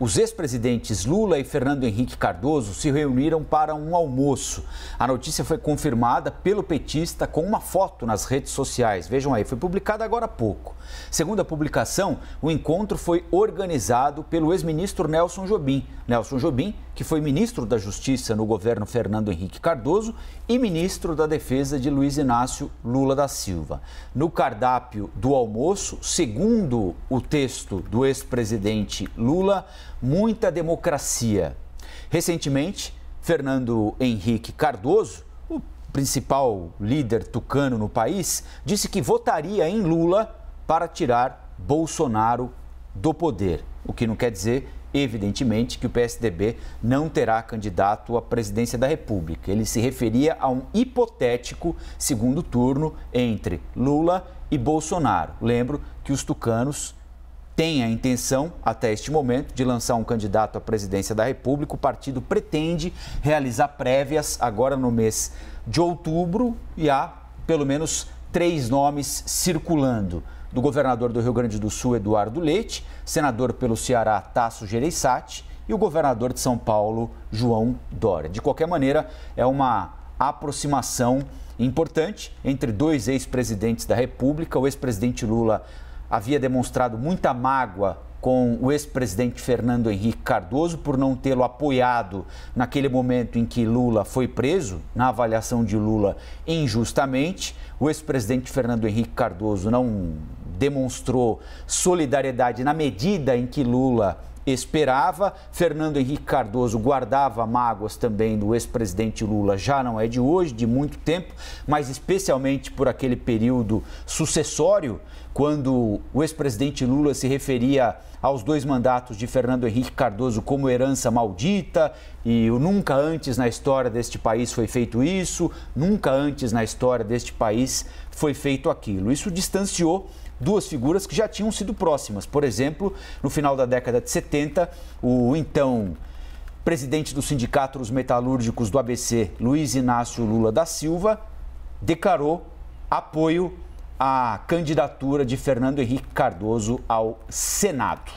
Os ex-presidentes Lula e Fernando Henrique Cardoso se reuniram para um almoço. A notícia foi confirmada pelo petista com uma foto nas redes sociais. Vejam aí, foi publicada agora há pouco. Segundo a publicação, o encontro foi organizado pelo ex-ministro Nelson Jobim. Nelson Jobim, que foi ministro da Justiça no governo Fernando Henrique Cardoso e ministro da Defesa de Luiz Inácio Lula da Silva. No cardápio do almoço, segundo o texto do ex-presidente Lula, muita democracia. Recentemente, Fernando Henrique Cardoso, o principal líder tucano no país, disse que votaria em Lula para tirar Bolsonaro do poder, o que não quer dizer evidentemente que o PSDB não terá candidato à presidência da República. Ele se referia a um hipotético segundo turno entre Lula e Bolsonaro. Lembro que os tucanos tem a intenção, até este momento, de lançar um candidato à presidência da República. O partido pretende realizar prévias agora no mês de outubro e há pelo menos três nomes circulando. Do governador do Rio Grande do Sul, Eduardo Leite, senador pelo Ceará, Tasso Gereissati e o governador de São Paulo, João Dória. De qualquer maneira, é uma aproximação importante entre dois ex-presidentes da República, o ex-presidente Lula havia demonstrado muita mágoa com o ex-presidente Fernando Henrique Cardoso por não tê-lo apoiado naquele momento em que Lula foi preso, na avaliação de Lula, injustamente. O ex-presidente Fernando Henrique Cardoso não demonstrou solidariedade na medida em que Lula esperava. Fernando Henrique Cardoso guardava mágoas também do ex-presidente Lula, já não é de hoje, de muito tempo, mas especialmente por aquele período sucessório, quando o ex-presidente Lula se referia aos dois mandatos de Fernando Henrique Cardoso como herança maldita e o nunca antes na história deste país foi feito isso, nunca antes na história deste país foi feito aquilo. Isso distanciou duas figuras que já tinham sido próximas. Por exemplo, no final da década de 70, o então presidente do Sindicato dos Metalúrgicos do ABC, Luiz Inácio Lula da Silva, declarou apoio à candidatura de Fernando Henrique Cardoso ao Senado.